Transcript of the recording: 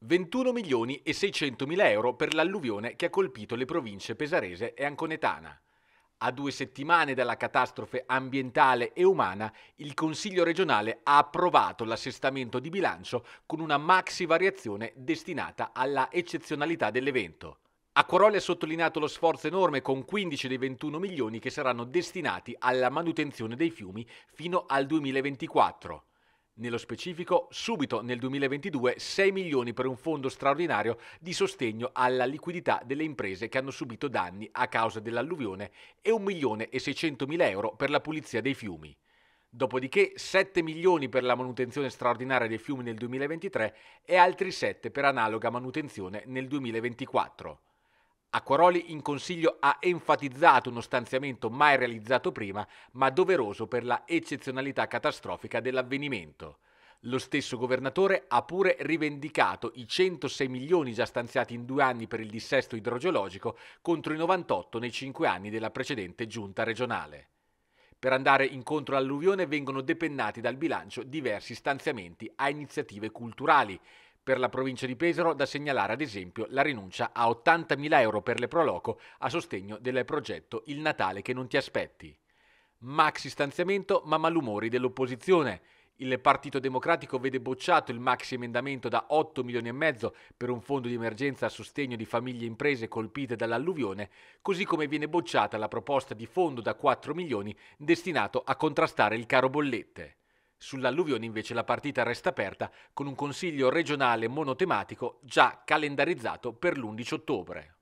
21 milioni e 600 mila euro per l'alluvione che ha colpito le province pesarese e anconetana. A due settimane dalla catastrofe ambientale e umana, il Consiglio regionale ha approvato l'assestamento di bilancio con una maxi variazione destinata alla eccezionalità dell'evento. Acquaroli ha sottolineato lo sforzo enorme con 15 dei 21 milioni che saranno destinati alla manutenzione dei fiumi fino al 2024. Nello specifico, subito nel 2022 6 milioni per un fondo straordinario di sostegno alla liquidità delle imprese che hanno subito danni a causa dell'alluvione e 1 milione e 600 mila euro per la pulizia dei fiumi. Dopodiché 7 milioni per la manutenzione straordinaria dei fiumi nel 2023 e altri 7 per analoga manutenzione nel 2024. Acquaroli in consiglio ha enfatizzato uno stanziamento mai realizzato prima, ma doveroso per la eccezionalità catastrofica dell'avvenimento. Lo stesso governatore ha pure rivendicato i 106 milioni già stanziati in due anni per il dissesto idrogeologico contro i 98 nei cinque anni della precedente giunta regionale. Per andare incontro all'alluvione vengono depennati dal bilancio diversi stanziamenti a iniziative culturali per la provincia di Pesaro da segnalare ad esempio la rinuncia a 80.000 euro per le Proloco a sostegno del progetto Il Natale che non ti aspetti. Maxi stanziamento ma malumori dell'opposizione. Il Partito Democratico vede bocciato il maxi emendamento da 8 milioni e mezzo per un fondo di emergenza a sostegno di famiglie e imprese colpite dall'alluvione, così come viene bocciata la proposta di fondo da 4 milioni destinato a contrastare il caro bollette. Sull'alluvione invece la partita resta aperta con un consiglio regionale monotematico già calendarizzato per l'11 ottobre.